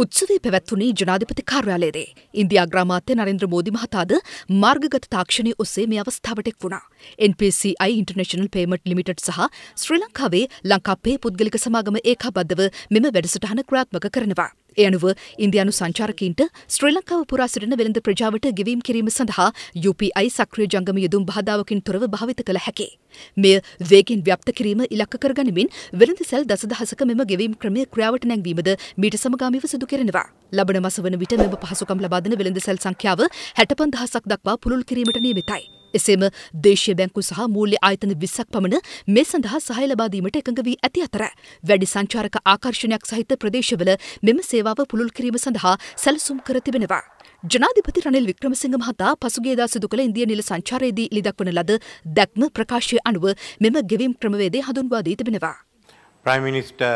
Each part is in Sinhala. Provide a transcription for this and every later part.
උත්සවේ පැවැත්වුණේ ජනාධිපති කාර්යාලයේදී. ඉන්දයා ග්‍රාමාත්‍ය නරින්ද්‍ර මෝදි මහතාද මාර්ගගත තාක්ෂණය ඔස්සේ මේ අවස්ථාවට එක් වුණා. NPCI International Payment Limited සහ ශ්‍රී ලංකාවේ ලංකාපේ පුද්ගලික සමාගම ඒකාබද්ධව මෙම වැඩසටහන ක්‍රියාත්මක කරනවා. ඒ අනුව ඉන්දයානු සංචාරකින්ට ශ්‍රී ලංකාව පුරා සිටින වෙළඳ ප්‍රජාවට ගෙවීම් කිරීම සඳහා UPI සක්‍රිය ජංගම යෙදුම් බාධාවකින් තොරව භාවිත කළ හැකි. මෙය වේගෙන් ව්‍යප්ත කිරීම ඉලක්ක කරගනිමින් වෙළඳ සැල් දසදහසක මෙම ගෙවීම් ක්‍රමය ක්‍රියාවට නැංවීමද මීට සමගාමීව සිදු කෙරෙනවා. ලබන මස වන විට මෙම පහසුකම් ලබා දෙන වෙළඳ සැල් සංඛ්‍යාව 65000ක් දක්වා පුළුල් කිරීමට නියමිතයි. එසේම දේශීය බැංකු සහ මූල්‍ය ආයතන 20ක් පමණ මේ සඳහා සහාය ලබා දීමට එකඟ වී ඇති අතර වැඩි සංචාරක ආකර්ෂණයක් සහිත ප්‍රදේශවල මෙම සේවාව පුළුල් කිරීම සඳහා සැලසුම් කර තිබෙනවා. ජනාධිපති රනිල් වික්‍රමසිංහ මහතා පසුගේදා සිදු කළ ඉන්දිය නිල සංචාරයේදී ඉලිදක්වන ලද දැක්ම ප්‍රකාශය අනුව මෙම ගෙවීම් ක්‍රමවේදය හඳුන්වා දී තිබෙනවා. Prime Minister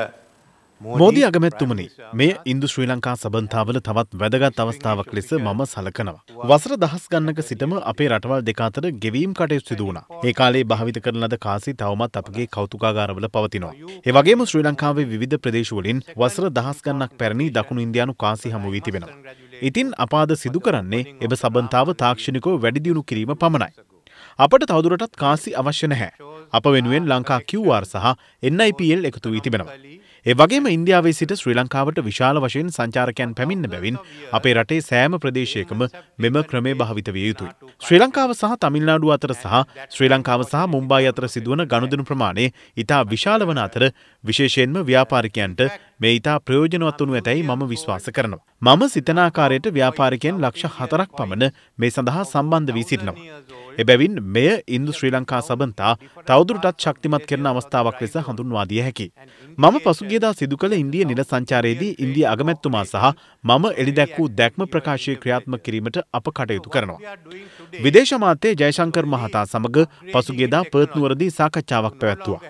මෝදී අගමැත්තුමනි මේ ඉන්දු ශ්‍රී ලංකා සබන්තාවල තවත් වැදගත් අවස්ථාවක් ලෙස මම සලකනවා. වසර දහස් ගන්නක සිටම අපේ රටවල් දෙක අතර ගෙවීම් කටයුතු සිදු වුණා. ඒ කාලේ භාවිත කරන ලද කාසි තවමත් අපගේ කෞතුකාගාරවල පවතිනවා. ඒ වගේම ශ්‍රී ලංකාවේ විවිධ ප්‍රදේශවලින් වසර දහස් ගණනක් පැරණි දකුණු ඉන්දියානු කාසි හමු වී තිබෙනවා. ඉතින් අපාද සිදු කරන්නේ එම සබන්තාව තාක්ෂණිකව වැඩිදියුණු කිරීම පමණයි. අපට තවදුරටත් කාසි අවශ්‍ය නැහැ. අප වෙනුවෙන් ලංකා QR සහ NIPL එකතු වී තිබෙනවා. ඒ වගේම ඉන්දියාවේ සිට ශ්‍රී ලංකාවට විශාල වශයෙන් සංචාරකයන් පැමිණ බැවින් අපේ රටේ සෑම ප්‍රදේශයකම මෙම ක්‍රමය භාවිත විය යුතුයි. ශ්‍රී ලංකාව සහ තමිල්නාඩුව අතර සහ ශ්‍රී ලංකාව සහ මුම්බායි අතර සිදුවන ගනුදෙනු ප්‍රමාණය ඉතා විශාල වන අතර විශේෂයෙන්ම ව්‍යාපාරිකයන්ට මේ ඉතා ප්‍රයෝජනවත් වනු ඇතැයි මම විශ්වාස කරනවා. මම සිතනාකාරයට ව්‍යාපාරිකයෙන් ලක්ෂ හතරක් පමණ මේ සඳහා සම්බන්ධ වී සිටිනවා. එබැවින් මෙය ඉන්දු ශ්‍රී ලංකා සබන්තා තවදුරටත් ශක්තිමත් කරන අවස්ථාවක් ලෙස හඳුන්වා දිය හැකි. මම පසුගියදා සිදු කළ ඉන්දිය නිල සංචාරයේදී ඉන්දිය අගමැත්තුමා සහ මම එළිදැක් වූ දැක්ම ප්‍රකාශය ක්‍රියාත්මක කිරීමට අප කටයුතු කරනවා. විදේශ මාත්‍යයේ ජයශංකර් මහතා සමග පසුගියදා පර්ත් නුවරදී සාකච්ඡාවක් පැවැත්තුවා.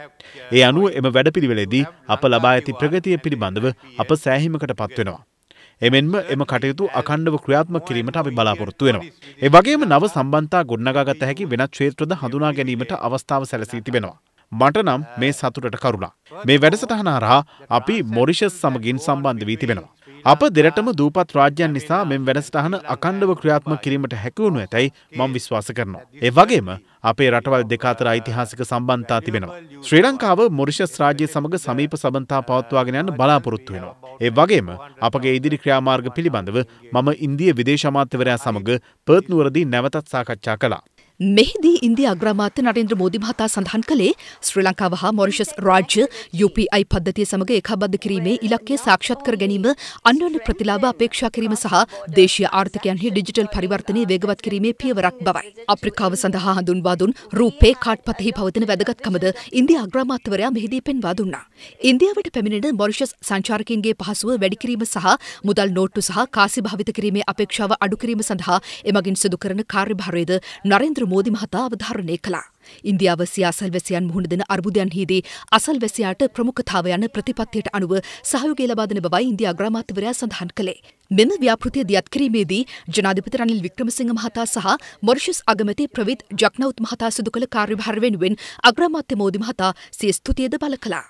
ඒ අනුව එම වැඩපිළිවෙලේදී අප ලබා ඇති ප්‍රගතිය පිළිබඳව අප සෑහීමකට පත්වෙනවා. එමෙන්ම එම කටයුතු අකණ්ඩව ක්‍රියාත්මක කිරීමට අපි බලාපොරොත්තු වෙනවා. ඒ වගේම නව සම්බන්තා ගොඩනගාගත හැකි වෙනත් ක්ෂේත්‍රද හඳුනා ගැනීමට අවස්ථාව සැලසී තිබෙනවා. මට නම් මේ සතුටට කරුණා. මේ වැඩසටහන හරහා අපි මොරිෂස් සමගින් සම්බන්ධ වී තිබෙනවා. අප දෙරටම දූපත් රාජ්‍යන් නිසා මෙම වැඩසටහන අකණ්ඩව ක්‍රියාත්මක කිරීමට හැකිවුණු ඇතැයි මම විශ්වාස කරනවා. ඒ වගේම අපේ රටවල් දෙක අතර ඓතිහාසික සම්බන්ධතා තිබෙනවා. ශ්‍රී ලංකාව මොරිෂස් රාජ්‍ය සමග සමීප සබඳතා පවත්වාගෙන යන්න බලාපොරොත්තු වෙනවා. ඒ වගේම අපගේ ඉදිරි ක්‍රියාමාර්ග පිළිබඳව මම ඉන්දිය විදේශ අමාත්‍යවරයා සමග පර්ත් නුවරදී නැවතත් සාකච්ඡා කළා. මෙහිදී ඉන්දිය අග්‍රාමාත්‍ය නරේන්ද්‍ර මෝදි මහතා සඳහන් කළේ ශ්‍රී ලංකාව හා මොරිෂස් රාජ්‍ය UPI පද්ධතිය සමග ඒකාබද්ධ කිරීමේ ඉලක්කය සාක්ෂාත් කර ගැනීම අන්‍යෝන්‍ය ප්‍රතිලාභ අපේක්ෂා කිරීම සහ දේශීය ආර්ථිකයන්හි ඩිජිටල් පරිවර්තනය වේගවත් කිරීමේ පියවරක් බවයි. අප්‍රිකාව සඳහා හඳුන්වා දුන් රූපේ කාඩ්පතෙහි පවතින වැදගත්කමද ඉන්දිය අග්‍රාමාත්‍යවරයා මෙහිදී පෙන්වා දුන්නා. ඉන්දියාවට පැමිණෙන මොරිෂස් සංචාරකයන්ගේ පහසුව වැඩි කිරීම සහ මුදල් නෝට්ටු සහ කාසි භාවිත කිරීමේ අපේක්ෂාව අඩු කිරීම සඳහා එමගින් සිදු කරන කාර්යභාරයද නරේන්ද්‍ර නරේන්ද්‍ර මෝදි මහතා අවධාරණය කළා. ඉන්දියාව සියාසල්වැසියන් මුහුණ දෙන අර්බුදයන්හිදී අසල්වැසියාට ප්‍රමුඛතාව යන ප්‍රතිපත්තියට අනුව සහයෝගය ලබා දෙන බවයි ඉන්දියා අග්‍රාමාත්‍යවරයා සඳහන් කළේ. මෙම ව්‍යාපෘතිය දියත් කිරීමේදී ජනාධිපති රනිල් වික්‍රමසිංහ මහතා සහ මොරිෂස් අගමැති ප්‍රවිත් ජක්නවුත් මහතා සිදු කළ කාර්යභාර වෙනුවෙන් අග්‍රාමාත්‍ය මෝදි මහතා සිය ස්තුතියද බල කළා.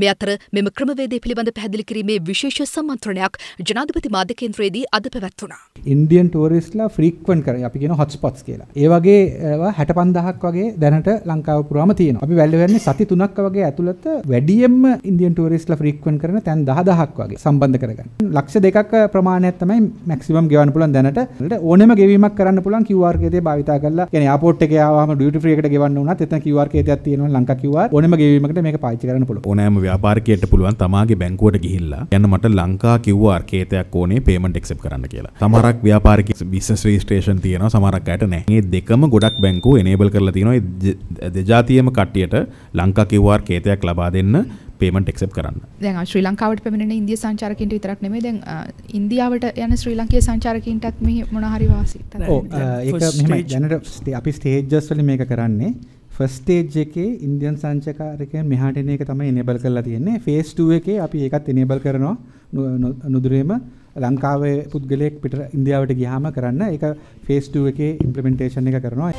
මේ අතර මෙම ක්‍රමවේදය පිළිබඳ පැහැදිලි කිරීමේ විශේෂ සම්මන්ත්‍රණයක් ජනාධිපති මාධ්‍ය කේන්ද්‍රයේදී අද පැවැත්වුණා. ඉන්දියන් ටුවරිස්ට්ලා ෆ්‍රීක්වන්ට් කරන අපි කියන හොට්ස්පොට්ස් කියලා. ඒ වගේ 65000ක් වගේ දැනට ලංකාව පුරාම තියෙනවා. අපි වැල්ලවැන්නේ සති 3ක් වගේ ඇතුළත වැඩියෙන්ම ඉන්දියන් ටුවරිස්ට්ලා ෆ්‍රීක්වන්ට් කරන තැන් 10000ක් වගේ සම්බන්ධ කරගන්න. ලක්ෂ දෙකක් ප්‍රමාණයක් තමයි මැක්සිමම් ගෙවන්න පුළුවන් දැනට. ඕනෙම ගෙවීමක් කරන්න පුළුවන් QR කේදේ භාවිතා කරලා. يعني airport එකේ ආවම duty free එකට ගෙවන්න උනත් එතන QR කේදයක් තියෙනවා ලංකා QR ඕනෙම ගෙවීමකට මේක පාවිච්චි කරන්න පුළුවන්. ඕනෑම ව්‍යාපාරිකයට පුළුවන් තමාගේ බැංකුවට ගිහිල්ලා යන්න මට ලංකා QR කේතයක් ඕනේ payment accept කරන්න කියලා. සමහරක් ව්‍යාපාරික business registration තියෙනවා සමහරක් අයට නැහැ. මේ දෙකම ගොඩක් බැංකුව enable කරලා තියෙනවා දෙජාතියම කට්ටියට ලංකා QR කේතයක් ලබා දෙන්න පේමට එක්සප් කරන්න දැන් ශ්‍රී ලංකාවට පැමිණෙන ඉන්දිය සංචාරකින්ට විතරක් නෙමේ දැන් ඉන්දියාවට යන ශ්‍රී ලංකයේ සංචාරකින්ටත් මේ මොනහරි වාසි තමයි ඒක මෙහෙමයි දැනට අපි ස්ටේජස් වලින් මේක කරන්නේ ෆස්ට් ස්ටේජ් එකේ ඉන්දියන් සංචාරකයන් මෙහාට එන එක තමයි enable කරලා තියෙන්නේ. phase 2 එකේ අපි ඒකත් enable කරනවා නුදුරේම ලංකාවේ පුද්ගලයෙක් පිට ඉන්දියාවට ගියාම කරන්න ඒක phase 2 එකේ implementation එක කරනවා.